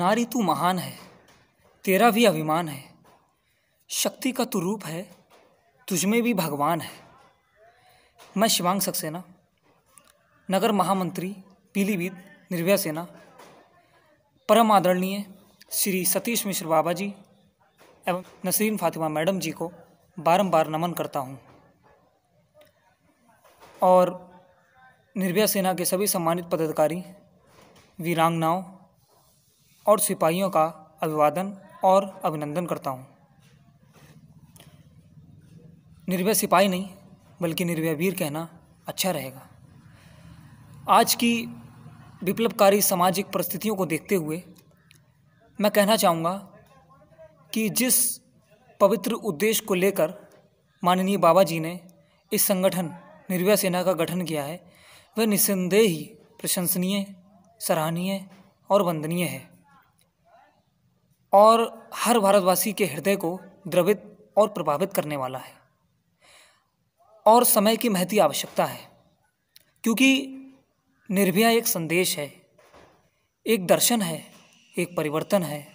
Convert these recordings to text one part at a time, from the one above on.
नारी तू महान है तेरा भी अभिमान है शक्ति का तू रूप है तुझमें भी भगवान है मैं शिवांग सक्सेना नगर महामंत्री पीलीभीत निर्भया सेना परम आदरणीय श्री सतीश मिश्र बाबा जी एवं नसरीन फातिमा मैडम जी को बारंबार नमन करता हूँ और निर्भया सेना के सभी सम्मानित पदाधिकारी वीरांगनाओं और सिपाहियों का अभिवादन और अभिनंदन करता हूँ निर्भय सिपाही नहीं बल्कि निर्भय वीर कहना अच्छा रहेगा आज की विप्लवकारी सामाजिक परिस्थितियों को देखते हुए मैं कहना चाहूँगा कि जिस पवित्र उद्देश्य को लेकर माननीय बाबा जी ने इस संगठन निर्भय सेना का गठन किया है वह निस्संदेह ही प्रशंसनीय सराहनीय और वंदनीय है और हर भारतवासी के हृदय को द्रवित और प्रभावित करने वाला है और समय की महती आवश्यकता है क्योंकि निर्भया एक संदेश है एक दर्शन है एक परिवर्तन है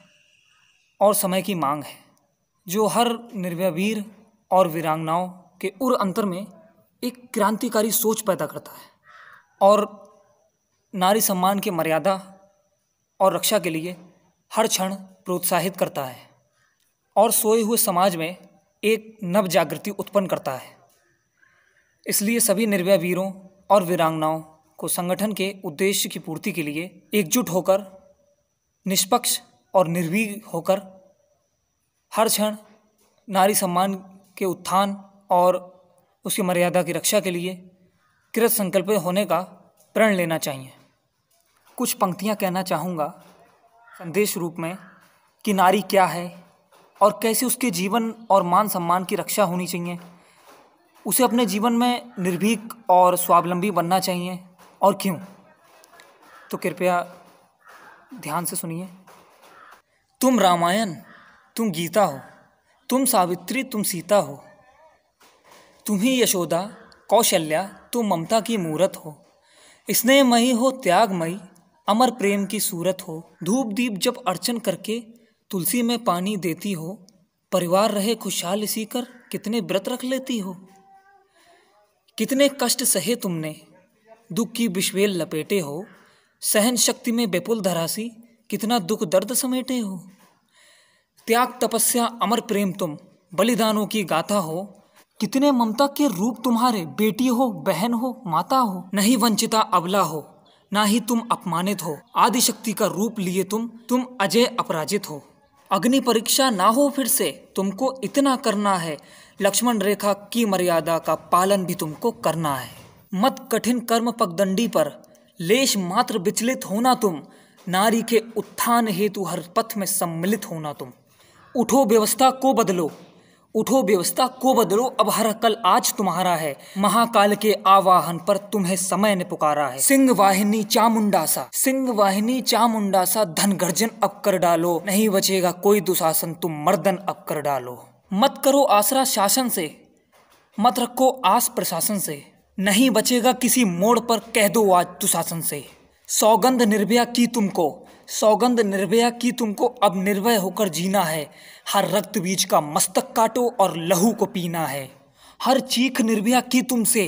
और समय की मांग है जो हर निर्भया वीर और वीरांगनाओं के उर अंतर में एक क्रांतिकारी सोच पैदा करता है और नारी सम्मान की मर्यादा और रक्षा के लिए हर क्षण प्रोत्साहित करता है और सोए हुए समाज में एक नव जागृति उत्पन्न करता है इसलिए सभी निर्भय वीरों और वीरांगनाओं को संगठन के उद्देश्य की पूर्ति के लिए एकजुट होकर निष्पक्ष और निर्भीक होकर हर क्षण नारी सम्मान के उत्थान और उसकी मर्यादा की रक्षा के लिए कृत संकल्प होने का प्रण लेना चाहिए कुछ पंक्तियाँ कहना चाहूँगा संदेश रूप में कि नारी क्या है और कैसे उसके जीवन और मान सम्मान की रक्षा होनी चाहिए उसे अपने जीवन में निर्भीक और स्वावलंबी बनना चाहिए और क्यों तो कृपया ध्यान से सुनिए तुम रामायण तुम गीता हो तुम सावित्री तुम सीता हो तुम ही यशोदा कौशल्या तुम ममता की मूरत हो स्नेहमयी हो त्यागमयी अमर प्रेम की सूरत हो धूप दीप जब अर्चन करके तुलसी में पानी देती हो परिवार रहे खुशहाल इसी कर कितने व्रत रख लेती हो कितने कष्ट सहे तुमने दुख की बिश्वेल लपेटे हो सहन शक्ति में बेपुल धरासी कितना दुख दर्द समेटे हो त्याग तपस्या अमर प्रेम तुम बलिदानों की गाथा हो कितने ममता के रूप तुम्हारे बेटी हो बहन हो माता हो नहीं वंचिता अबला हो ना ही तुम अपमानित हो आदिशक्ति का रूप लिए तुम तुम अजय अपराजित हो अग्नि परीक्षा ना हो फिर से तुमको इतना करना है लक्ष्मण रेखा की मर्यादा का पालन भी तुमको करना है मत कठिन कर्म पगदंडी पर लेश मात्र विचलित होना तुम नारी के उत्थान हेतु हर पथ में सम्मिलित होना तुम उठो व्यवस्था को बदलो उठो व्यवस्था को बदलो अब हर कल आज तुम्हारा है महाकाल के आवाहन पर तुम्हें समय ने पुकारा है सिंह वाहिनी चामुंडासा सिंह वाहिनी चामुंडासा धन गर्जन अब कर डालो नहीं बचेगा कोई दुशासन तुम मर्दन अब कर डालो मत करो आसरा शासन से मत रखो आस प्रशासन से नहीं बचेगा किसी मोड़ पर कह दो आज दुशासन से सौगंध निर्भया की तुमको सौगंध निर्भया की तुमको अब निर्भय होकर जीना है हर रक्त बीज का मस्तक काटो और लहू को पीना है हर चीख निर्भया की तुमसे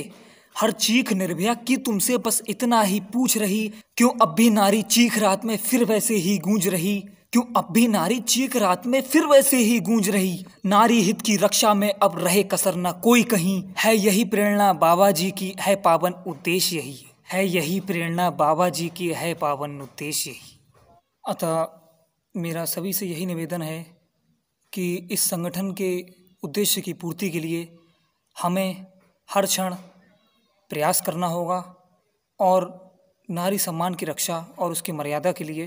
हर चीख निर्भया की तुमसे बस इतना ही पूछ रही क्यों अब भी नारी चीख रात में फिर वैसे ही गूंज रही क्यों अब भी नारी चीख रात में फिर वैसे ही गूंज रही नारी हित की रक्षा में अब रहे कसर न कोई कहीं है यही प्रेरणा बाबा जी की है पावन उद्देश्य यही है यही प्रेरणा बाबा जी की है पावन उद्देश्य यही अतः मेरा सभी से यही निवेदन है कि इस संगठन के उद्देश्य की पूर्ति के लिए हमें हर क्षण प्रयास करना होगा और नारी सम्मान की रक्षा और उसकी मर्यादा के लिए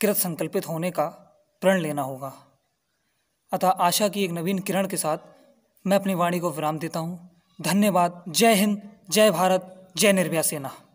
कृत संकल्पित होने का प्रण लेना होगा अतः आशा की एक नवीन किरण के साथ मैं अपनी वाणी को विराम देता हूँ धन्यवाद जय हिंद जय भारत जय निर्भया सेना